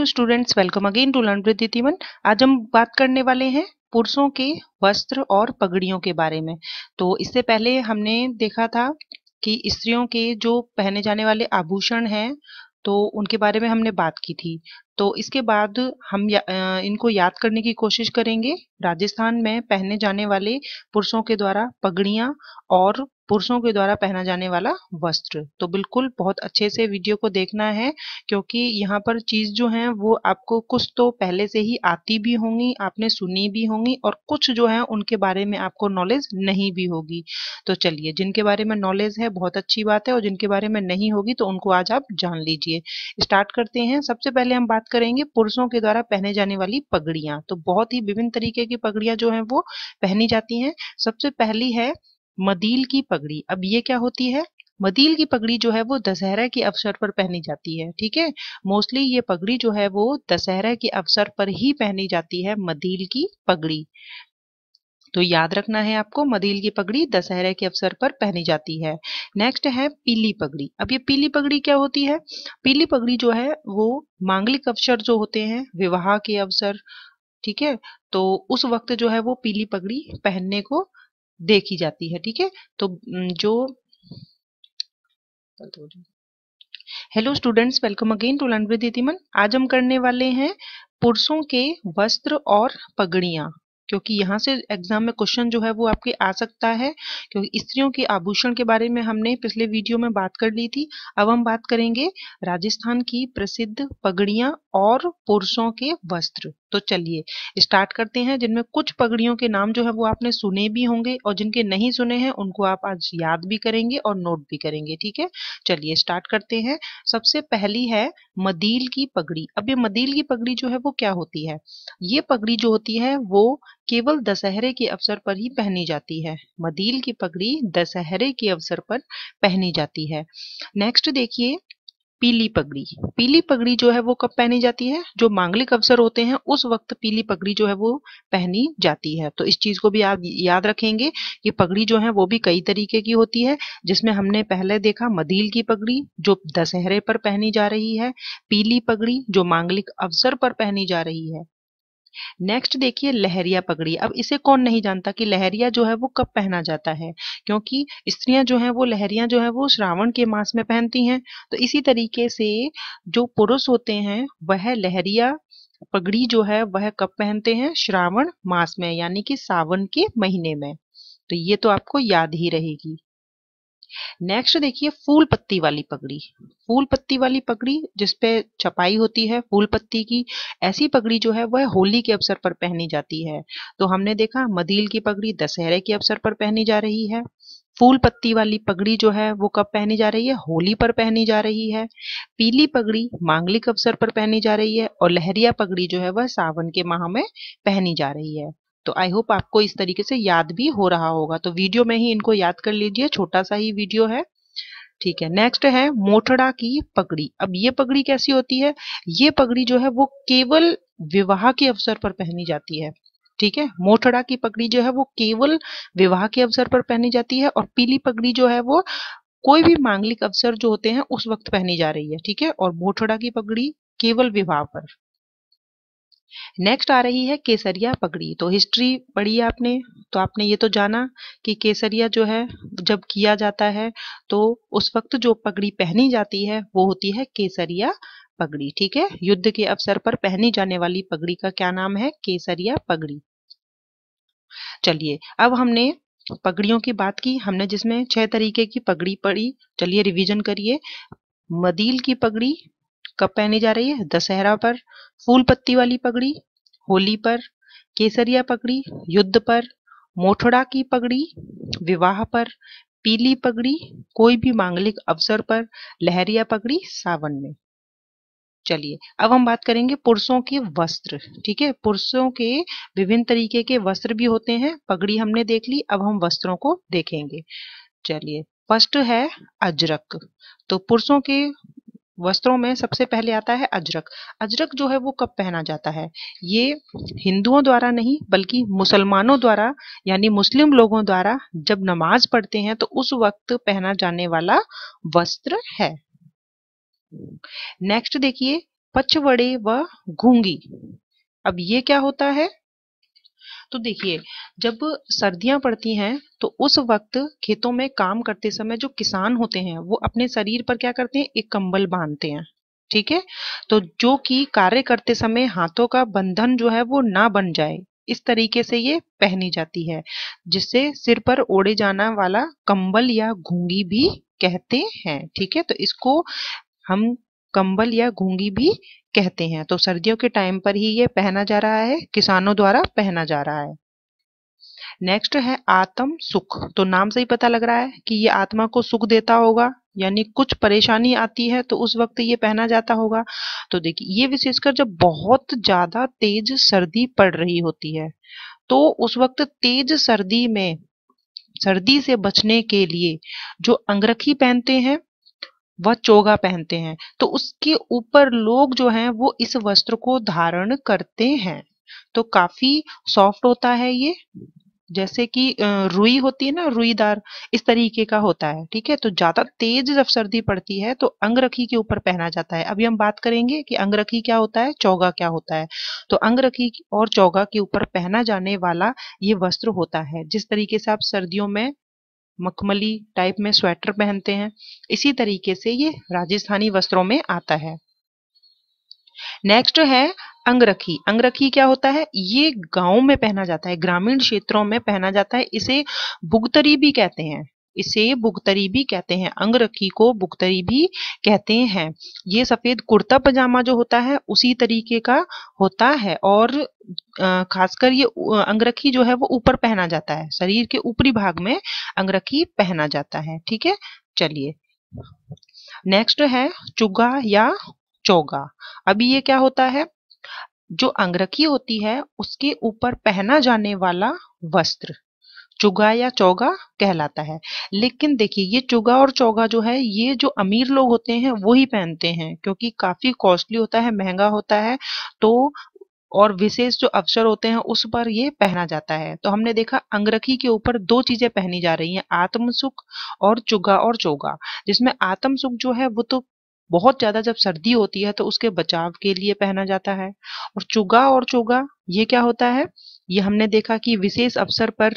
hello students welcome again to learn with आज हम बात करने वाले हैं पुरुषों के वस्त्र और पगड़ियों के बारे में तो इससे पहले हमने देखा था कि स्त्रियों के जो पहने जाने वाले आभूषण हैं तो उनके बारे में हमने बात की थी तो इसके बाद हम या, इनको याद करने की कोशिश करेंगे राजस्थान में पहने जाने वाले पुरुषों के द्वारा पगड़ियां और पुरुषों के द्वारा पहना जाने वाला वस्त्र तो बिल्कुल बहुत अच्छे से वीडियो को देखना है क्योंकि यहाँ पर चीज़ जो है वो आपको कुछ तो पहले से ही आती भी होंगी आपने सुनी भी होंगी और कुछ जो है उनके बारे में आपको नॉलेज नहीं भी होगी तो चलिए जिनके बारे में नॉलेज है बहुत अच्छी बात है और जिनके बारे में नहीं होगी तो उनको आज आप जान लीजिए स्टार्ट करते हैं सबसे पहले हम बात बात करेंगे पुरुषों के द्वारा पहने जाने वाली पगड़ियां तो बहुत ही विभिन्न तरीके की पगड़ियां जो है वो पहनी जाती हैं सबसे पहली है मदील की पगड़ी अब ये क्या होती है मदील की पगड़ी जो है वो दशहरा के अवसर पर पहनी जाती है ठीक है मोस्टली ये पगड़ी जो है वो दशहरा के अवसर पर ही पहनी जाती है मदील की पगड़ी तो याद रखना है आपको मदील की पगड़ी दशहरे के अवसर पर पहनी जाती है नेक्स्ट है पीली पगड़ी अब ये पीली पगड़ी क्या होती है पीली पगड़ी जो है वो मांगलिक अवसर जो होते हैं विवाह के अवसर ठीक है तो उस वक्त जो है वो पीली पगड़ी पहनने को देखी जाती है ठीक है तो जो hello students welcome again to learn with आज हम करने वाले हैं पुरुषों के वस्त्र और पगड़ियां क्योंकि यहाँ से एग्जाम में क्वेश्चन जो है वो आपके आ सकता है क्योंकि स्त्रियों के आभूषण के बारे में हमने पिछले वीडियो में बात कर ली थी अब हम बात करेंगे राजस्थान की प्रसिद्ध पगड़िया और पुरुषों के वस्त्र तो चलिए स्टार्ट करते हैं जिनमें कुछ पगड़ियों के नाम जो है वो आपने सुने भी होंगे और जिनके नहीं सुने हैं उनको आप आज याद भी करेंगे और नोट भी करेंगे ठीक है चलिए स्टार्ट करते हैं सबसे पहली है मदील की पगड़ी अब ये मदील की पगड़ी जो है वो क्या होती है ये पगड़ी जो होती है वो केवल दशहरे के अवसर पर ही पहनी जाती है मदील की पगड़ी दशहरे के अवसर पर पहनी जाती है नेक्स्ट देखिए पीली पगड़ी पीली पगड़ी जो है वो कब पहनी जाती है जो मांगलिक अवसर होते हैं उस वक्त पीली पगड़ी जो है वो पहनी जाती है तो इस चीज को भी आप याद रखेंगे ये पगड़ी जो है वो भी कई तरीके की होती है जिसमें हमने पहले देखा मदील की पगड़ी जो दशहरे पर पहनी जा रही है पीली पगड़ी जो मांगलिक अवसर पर पहनी जा रही है नेक्स्ट देखिए लहरिया पगड़ी अब इसे कौन नहीं जानता कि लहरिया जो है वो कब पहना जाता है क्योंकि स्त्रियां जो हैं वो लहरिया जो है वो श्रावण के मास में पहनती हैं तो इसी तरीके से जो पुरुष होते हैं वह लहरिया पगड़ी जो है वह कब पहनते हैं श्रावण मास में यानी कि सावन के महीने में तो ये तो आपको याद ही रहेगी नेक्स्ट देखिए फूल पत्ती वाली पगड़ी फूल पत्ती वाली पगड़ी जिसपे छपाई होती है फूल पत्ती की ऐसी पगड़ी जो है वह होली के अवसर पर पहनी जाती है तो हमने देखा मदील की पगड़ी दशहरे के अवसर पर पहनी जा रही है फूल पत्ती वाली पगड़ी जो है वो कब पहनी जा रही है होली पर पहनी जा रही है पीली पगड़ी मांगलिक अवसर पर पहनी जा रही है और लहरिया पगड़ी जो है वह सावन के माह में पहनी जा रही है तो आई होप आपको इस तरीके से याद भी हो रहा होगा तो वीडियो में ही इनको याद कर लीजिए छोटा सा ही वीडियो है ठीक है नेक्स्ट है मोठड़ा की पगड़ी अब ये पगड़ी कैसी होती है ये पगड़ी जो है वो केवल विवाह के अवसर पर पहनी जाती है ठीक है मोठड़ा की पगड़ी जो है वो केवल विवाह के अवसर पर पहनी जाती है और पीली पगड़ी जो है वो कोई भी मांगलिक अवसर जो होते हैं उस वक्त पहनी जा रही है ठीक है और मोठड़ा की पगड़ी केवल विवाह पर नेक्स्ट आ रही है केसरिया पगड़ी तो हिस्ट्री पढ़ी आपने तो आपने ये तो जाना कि केसरिया जो है जब किया जाता है तो उस वक्त जो पगड़ी पहनी जाती है वो होती है केसरिया पगड़ी ठीक है युद्ध के अवसर पर पहनी जाने वाली पगड़ी का क्या नाम है केसरिया पगड़ी चलिए अब हमने पगड़ियों की बात की हमने जिसमें छह तरीके की पगड़ी पड़ी चलिए रिवीजन करिए मदील की पगड़ी कब पहने जा रही है दशहरा पर फूल पत्ती वाली पगड़ी होली पर केसरिया पगड़ी युद्ध पर मोठड़ा की पगड़ी विवाह पर पीली पगड़ी कोई भी मांगलिक अवसर पर लहरिया पगड़ी सावन में चलिए अब हम बात करेंगे पुरुषों के वस्त्र ठीक है पुरुषों के विभिन्न तरीके के वस्त्र भी होते हैं पगड़ी हमने देख ली अब हम वस्त्रों को देखेंगे चलिए फर्स्ट है अजरक तो पुरुषों के वस्त्रों में सबसे पहले आता है अजरक अजरक जो है वो कब पहना जाता है ये हिंदुओं द्वारा नहीं बल्कि मुसलमानों द्वारा यानी मुस्लिम लोगों द्वारा जब नमाज पढ़ते हैं तो उस वक्त पहना जाने वाला वस्त्र है नेक्स्ट देखिए पचवड़े व घूंगी अब ये क्या होता है तो देखिए जब सर्दियां पड़ती हैं तो उस वक्त खेतों में काम करते समय जो किसान होते हैं वो अपने शरीर पर क्या करते हैं एक कंबल बांधते हैं ठीक है तो जो कि कार्य करते समय हाथों का बंधन जो है वो ना बन जाए इस तरीके से ये पहनी जाती है जिससे सिर पर ओढ़े जाना वाला कंबल या घूंगी भी कहते हैं ठीक है तो इसको हम कंबल या घूंगी भी कहते हैं तो सर्दियों के टाइम पर ही ये पहना जा रहा है किसानों द्वारा पहना जा रहा है नेक्स्ट है आत्म सुख तो नाम से ही पता लग रहा है कि ये आत्मा को सुख देता होगा यानी कुछ परेशानी आती है तो उस वक्त ये पहना जाता होगा तो देखिए ये विशेषकर जब बहुत ज्यादा तेज सर्दी पड़ रही होती है तो उस वक्त तेज सर्दी में सर्दी से बचने के लिए जो अंगरखी पहनते हैं वह चोगा पहनते हैं तो उसके ऊपर लोग जो हैं वो इस वस्त्र को धारण करते हैं तो काफी सॉफ्ट होता है ये जैसे कि रुई होती है ना रुईदार इस तरीके का होता है ठीक है तो ज्यादा तेज जब सर्दी पड़ती है तो अंगरखी के ऊपर पहना जाता है अभी हम बात करेंगे कि अंगरखी क्या होता है चौगा क्या होता है तो अंगरखी और चौगा के ऊपर पहना जाने वाला ये वस्त्र होता है जिस तरीके से आप सर्दियों में मखमली टाइप में स्वेटर पहनते हैं इसी तरीके से ये राजस्थानी वस्त्रों में आता है नेक्स्ट है अंगरखी अंगरखी क्या होता है ये गांव में पहना जाता है ग्रामीण क्षेत्रों में पहना जाता है इसे भुगतरी भी कहते हैं इसे बुखतरी भी कहते हैं अंगरखी को बुखतरी भी कहते हैं ये सफेद कुर्ता पजामा जो होता है उसी तरीके का होता है और खासकर ये अंगरखी जो है वो ऊपर पहना जाता है शरीर के ऊपरी भाग में अंगरखी पहना जाता है ठीक है चलिए नेक्स्ट है चुगा या चोगा अभी ये क्या होता है जो अंगरखी होती है उसके ऊपर पहना जाने वाला वस्त्र चुगा या चौगा कहलाता है लेकिन देखिए ये चुगा और चौगा जो है ये जो अमीर लोग होते हैं वो ही पहनते हैं क्योंकि काफी कॉस्टली होता है महंगा होता है तो और विशेष जो अवसर होते हैं उस पर ये पहना जाता है तो हमने देखा अंगरखी के ऊपर दो चीजें पहनी जा रही हैं आत्मसुख और चुगा और चोगा जिसमें आत्मसुख जो है वो तो बहुत ज्यादा जब सर्दी होती है तो उसके बचाव के लिए पहना जाता है और चुगा और चोगा ये क्या होता है ये हमने देखा कि विशेष अवसर पर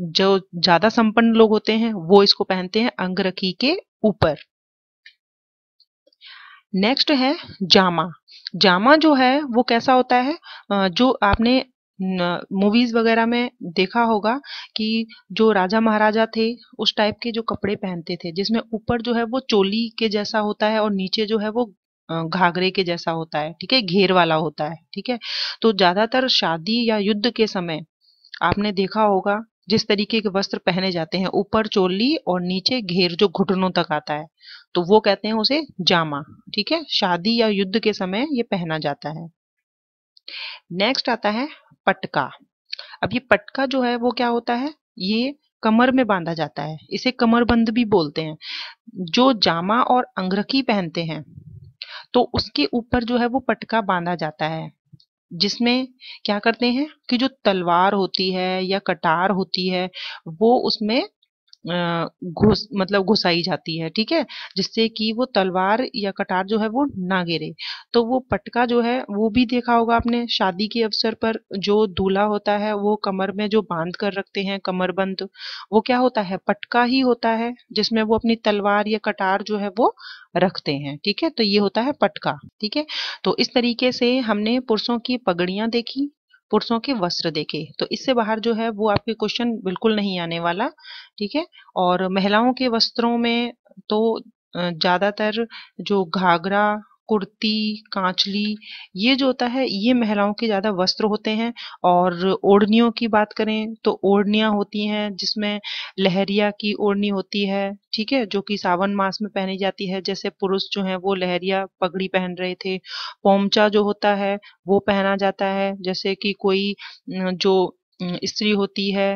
जो ज्यादा संपन्न लोग होते हैं वो इसको पहनते हैं अंगरखी के ऊपर नेक्स्ट है जामा जामा जो है वो कैसा होता है जो आपने मूवीज वगैरह में देखा होगा कि जो राजा महाराजा थे उस टाइप के जो कपड़े पहनते थे जिसमें ऊपर जो है वो चोली के जैसा होता है और नीचे जो है वो घाघरे के जैसा होता है ठीक है घेर वाला होता है ठीक है तो ज्यादातर शादी या युद्ध के समय आपने देखा होगा जिस तरीके के वस्त्र पहने जाते हैं ऊपर चोली और नीचे घेर जो घुटनों तक आता है तो वो कहते हैं उसे जामा ठीक है शादी या युद्ध के समय ये पहना जाता है नेक्स्ट आता है पटका अब ये पटका जो है वो क्या होता है ये कमर में बांधा जाता है इसे कमरबंद भी बोलते हैं जो जामा और अंगरखी पहनते हैं तो उसके ऊपर जो है वो पटका बांधा जाता है जिसमें क्या करते हैं कि जो तलवार होती है या कटार होती है वो उसमें घुस मतलब घुसाई जाती है ठीक है जिससे कि वो तलवार या कटार जो है वो ना गिरे तो वो पटका जो है वो भी देखा होगा आपने शादी के अवसर पर जो दूल्हा होता है वो कमर में जो बांध कर रखते हैं कमरबंद वो क्या होता है पटका ही होता है जिसमें वो अपनी तलवार या कटार जो है वो रखते हैं ठीक है तो ये होता है पटका ठीक है तो इस तरीके से हमने पुरुषों की पगड़ियां देखी पुरुषों के वस्त्र देखे तो इससे बाहर जो है वो आपके क्वेश्चन बिल्कुल नहीं आने वाला ठीक है और महिलाओं के वस्त्रों में तो ज़्यादातर जो घाघरा कुर्ती कांचली ये जो होता है ये महिलाओं के ज़्यादा वस्त्र होते हैं और ओढ़नियों की बात करें तो ओढ़नियाँ होती हैं जिसमें लहरिया की ओढ़नी होती है ठीक है जो कि सावन मास में पहनी जाती है जैसे पुरुष जो हैं वो लहरिया पगड़ी पहन रहे थे पोमचा जो होता है वो पहना जाता है जैसे कि कोई जो स्त्री होती है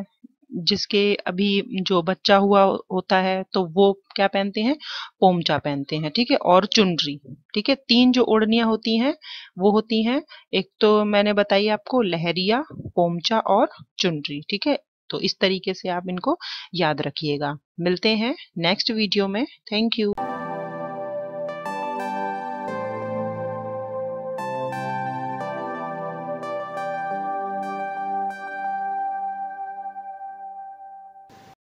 जिसके अभी जो बच्चा हुआ होता है तो वो क्या पहनते हैं पोमचा पहनते हैं ठीक है और चुनरी ठीक है तीन जो ओढ़निया होती हैं वो होती हैं एक तो मैंने बताई आपको लहरिया पोमचा और चुनरी ठीक है तो इस तरीके से आप इनको याद रखिएगा मिलते हैं नेक्स्ट वीडियो में थैंक यू